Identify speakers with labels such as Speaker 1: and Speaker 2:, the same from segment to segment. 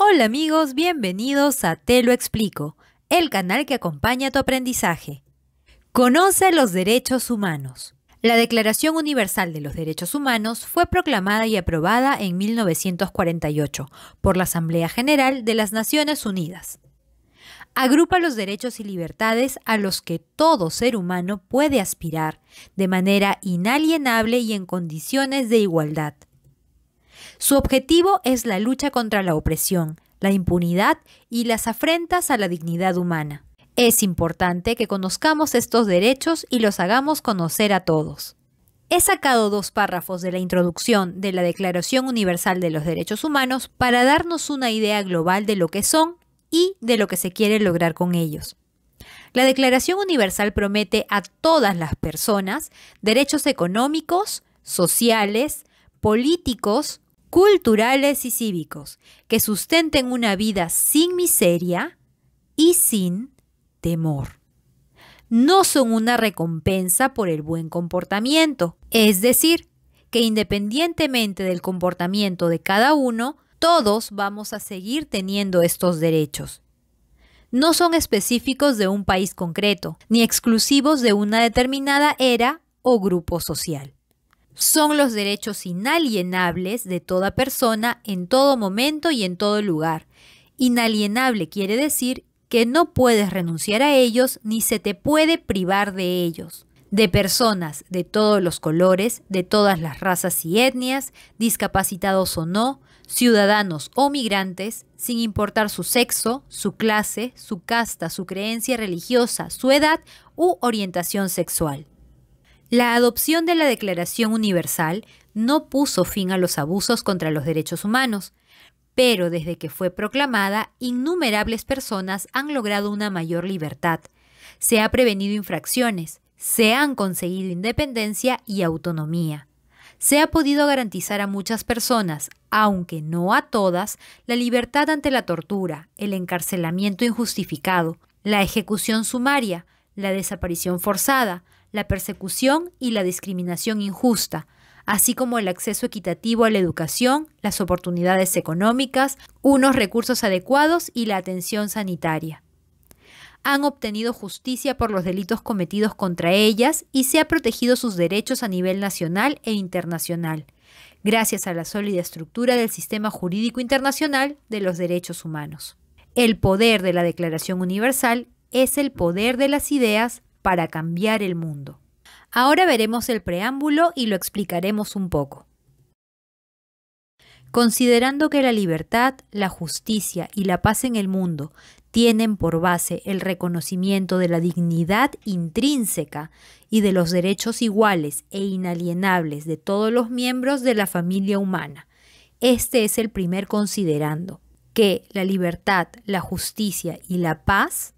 Speaker 1: Hola amigos, bienvenidos a Te lo explico, el canal que acompaña tu aprendizaje. Conoce los derechos humanos. La Declaración Universal de los Derechos Humanos fue proclamada y aprobada en 1948 por la Asamblea General de las Naciones Unidas. Agrupa los derechos y libertades a los que todo ser humano puede aspirar de manera inalienable y en condiciones de igualdad su objetivo es la lucha contra la opresión, la impunidad y las afrentas a la dignidad humana. Es importante que conozcamos estos derechos y los hagamos conocer a todos. He sacado dos párrafos de la introducción de la Declaración Universal de los Derechos Humanos para darnos una idea global de lo que son y de lo que se quiere lograr con ellos. La Declaración Universal promete a todas las personas derechos económicos, sociales, políticos, culturales y cívicos que sustenten una vida sin miseria y sin temor. No son una recompensa por el buen comportamiento, es decir, que independientemente del comportamiento de cada uno, todos vamos a seguir teniendo estos derechos. No son específicos de un país concreto, ni exclusivos de una determinada era o grupo social son los derechos inalienables de toda persona en todo momento y en todo lugar. Inalienable quiere decir que no puedes renunciar a ellos ni se te puede privar de ellos. De personas de todos los colores, de todas las razas y etnias, discapacitados o no, ciudadanos o migrantes, sin importar su sexo, su clase, su casta, su creencia religiosa, su edad u orientación sexual. La adopción de la Declaración Universal no puso fin a los abusos contra los derechos humanos, pero desde que fue proclamada, innumerables personas han logrado una mayor libertad. Se ha prevenido infracciones, se han conseguido independencia y autonomía. Se ha podido garantizar a muchas personas, aunque no a todas, la libertad ante la tortura, el encarcelamiento injustificado, la ejecución sumaria, la desaparición forzada, la persecución y la discriminación injusta, así como el acceso equitativo a la educación, las oportunidades económicas, unos recursos adecuados y la atención sanitaria. Han obtenido justicia por los delitos cometidos contra ellas y se ha protegido sus derechos a nivel nacional e internacional, gracias a la sólida estructura del sistema jurídico internacional de los derechos humanos. El poder de la Declaración Universal es el poder de las ideas para cambiar el mundo. Ahora veremos el preámbulo y lo explicaremos un poco. Considerando que la libertad, la justicia y la paz en el mundo tienen por base el reconocimiento de la dignidad intrínseca y de los derechos iguales e inalienables de todos los miembros de la familia humana. Este es el primer considerando, que la libertad, la justicia y la paz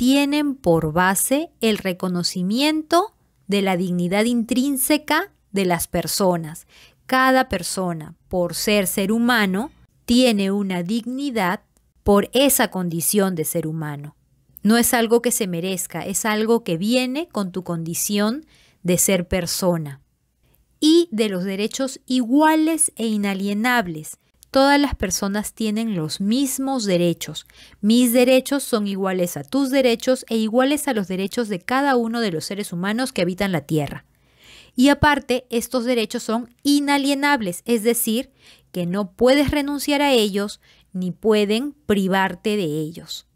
Speaker 1: tienen por base el reconocimiento de la dignidad intrínseca de las personas. Cada persona, por ser ser humano, tiene una dignidad por esa condición de ser humano. No es algo que se merezca, es algo que viene con tu condición de ser persona. Y de los derechos iguales e inalienables todas las personas tienen los mismos derechos. Mis derechos son iguales a tus derechos e iguales a los derechos de cada uno de los seres humanos que habitan la Tierra. Y aparte, estos derechos son inalienables, es decir, que no puedes renunciar a ellos ni pueden privarte de ellos.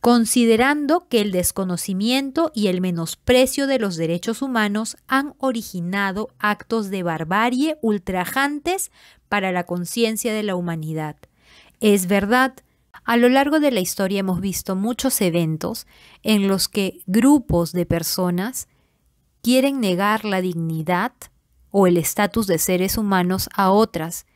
Speaker 1: Considerando que el desconocimiento y el menosprecio de los derechos humanos han originado actos de barbarie ultrajantes para la conciencia de la humanidad. Es verdad, a lo largo de la historia hemos visto muchos eventos en los que grupos de personas quieren negar la dignidad o el estatus de seres humanos a otras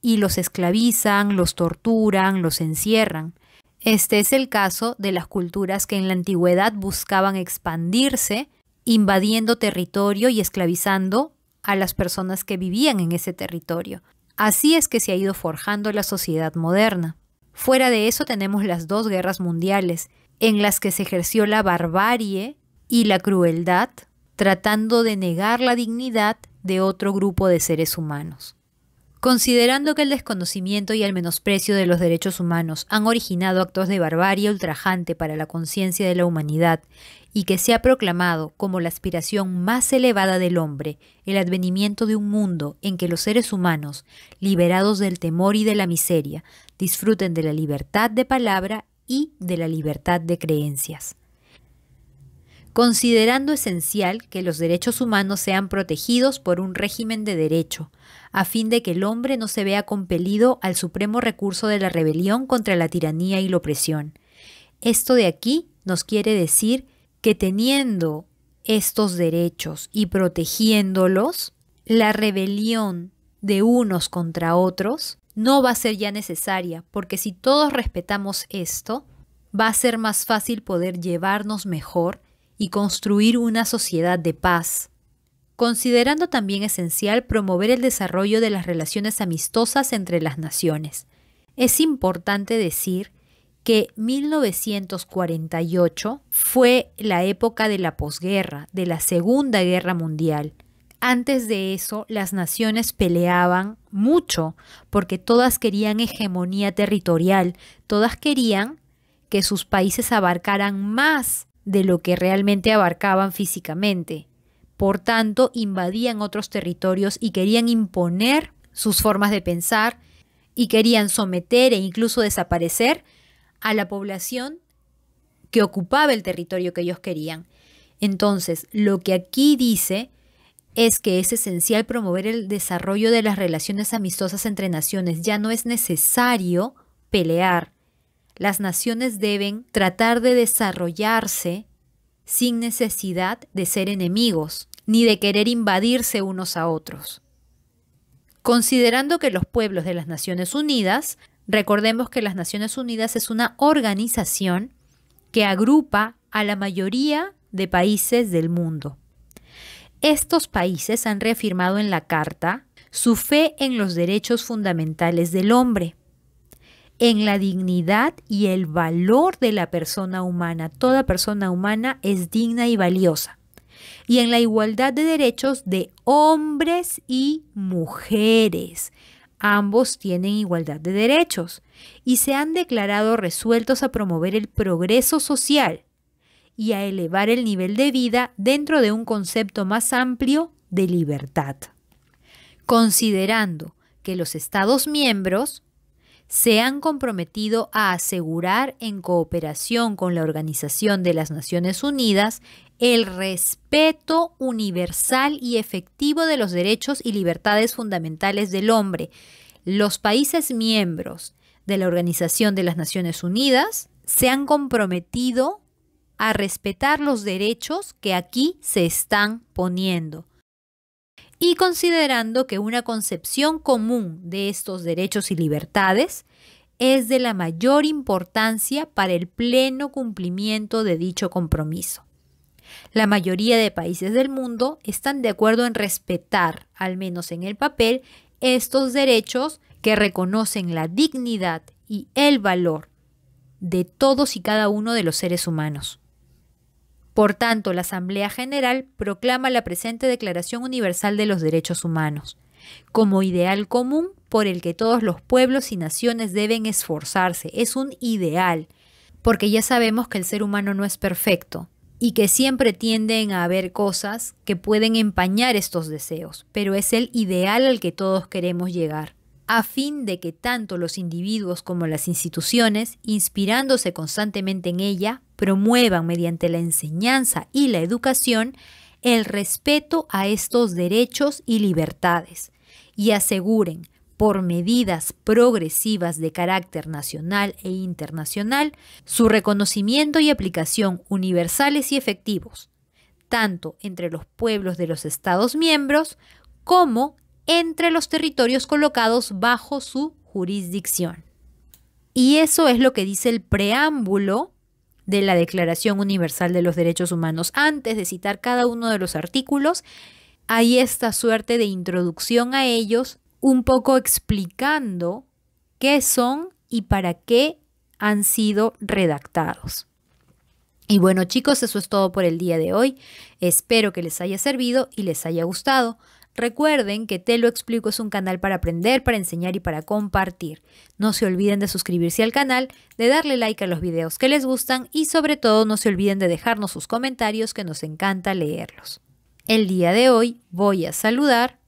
Speaker 1: y los esclavizan, los torturan, los encierran. Este es el caso de las culturas que en la antigüedad buscaban expandirse, invadiendo territorio y esclavizando a las personas que vivían en ese territorio. Así es que se ha ido forjando la sociedad moderna. Fuera de eso tenemos las dos guerras mundiales, en las que se ejerció la barbarie y la crueldad, tratando de negar la dignidad de otro grupo de seres humanos. Considerando que el desconocimiento y el menosprecio de los derechos humanos han originado actos de barbarie ultrajante para la conciencia de la humanidad y que se ha proclamado como la aspiración más elevada del hombre el advenimiento de un mundo en que los seres humanos, liberados del temor y de la miseria, disfruten de la libertad de palabra y de la libertad de creencias considerando esencial que los derechos humanos sean protegidos por un régimen de derecho, a fin de que el hombre no se vea compelido al supremo recurso de la rebelión contra la tiranía y la opresión. Esto de aquí nos quiere decir que teniendo estos derechos y protegiéndolos, la rebelión de unos contra otros no va a ser ya necesaria, porque si todos respetamos esto, va a ser más fácil poder llevarnos mejor y construir una sociedad de paz, considerando también esencial promover el desarrollo de las relaciones amistosas entre las naciones. Es importante decir que 1948 fue la época de la posguerra, de la Segunda Guerra Mundial. Antes de eso, las naciones peleaban mucho porque todas querían hegemonía territorial, todas querían que sus países abarcaran más de lo que realmente abarcaban físicamente. Por tanto, invadían otros territorios y querían imponer sus formas de pensar y querían someter e incluso desaparecer a la población que ocupaba el territorio que ellos querían. Entonces, lo que aquí dice es que es esencial promover el desarrollo de las relaciones amistosas entre naciones. Ya no es necesario pelear, las naciones deben tratar de desarrollarse sin necesidad de ser enemigos ni de querer invadirse unos a otros. Considerando que los pueblos de las Naciones Unidas, recordemos que las Naciones Unidas es una organización que agrupa a la mayoría de países del mundo. Estos países han reafirmado en la Carta su fe en los derechos fundamentales del hombre en la dignidad y el valor de la persona humana. Toda persona humana es digna y valiosa. Y en la igualdad de derechos de hombres y mujeres. Ambos tienen igualdad de derechos y se han declarado resueltos a promover el progreso social y a elevar el nivel de vida dentro de un concepto más amplio de libertad. Considerando que los Estados miembros se han comprometido a asegurar en cooperación con la Organización de las Naciones Unidas el respeto universal y efectivo de los derechos y libertades fundamentales del hombre. Los países miembros de la Organización de las Naciones Unidas se han comprometido a respetar los derechos que aquí se están poniendo y considerando que una concepción común de estos derechos y libertades es de la mayor importancia para el pleno cumplimiento de dicho compromiso. La mayoría de países del mundo están de acuerdo en respetar, al menos en el papel, estos derechos que reconocen la dignidad y el valor de todos y cada uno de los seres humanos. Por tanto, la Asamblea General proclama la presente Declaración Universal de los Derechos Humanos como ideal común por el que todos los pueblos y naciones deben esforzarse. Es un ideal, porque ya sabemos que el ser humano no es perfecto, y que siempre tienden a haber cosas que pueden empañar estos deseos, pero es el ideal al que todos queremos llegar a fin de que tanto los individuos como las instituciones, inspirándose constantemente en ella, promuevan mediante la enseñanza y la educación el respeto a estos derechos y libertades, y aseguren, por medidas progresivas de carácter nacional e internacional, su reconocimiento y aplicación universales y efectivos, tanto entre los pueblos de los Estados miembros como entre los territorios colocados bajo su jurisdicción. Y eso es lo que dice el preámbulo de la Declaración Universal de los Derechos Humanos. Antes de citar cada uno de los artículos, hay esta suerte de introducción a ellos, un poco explicando qué son y para qué han sido redactados. Y bueno chicos, eso es todo por el día de hoy. Espero que les haya servido y les haya gustado. Recuerden que Te lo explico es un canal para aprender, para enseñar y para compartir. No se olviden de suscribirse al canal, de darle like a los videos que les gustan y sobre todo no se olviden de dejarnos sus comentarios que nos encanta leerlos. El día de hoy voy a saludar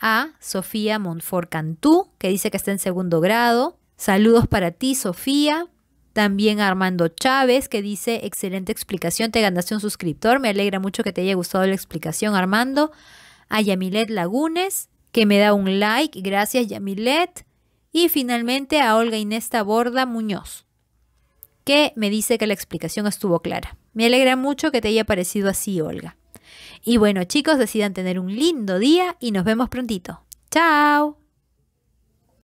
Speaker 1: a Sofía Montfort Cantú, que dice que está en segundo grado. Saludos para ti, Sofía. También a Armando Chávez, que dice, excelente explicación, te ganaste un suscriptor. Me alegra mucho que te haya gustado la explicación, Armando a Yamilet Lagunes, que me da un like. Gracias, Yamilet. Y finalmente a Olga Inés Borda Muñoz, que me dice que la explicación estuvo clara. Me alegra mucho que te haya parecido así, Olga. Y bueno, chicos, decidan tener un lindo día y nos vemos prontito. ¡Chao!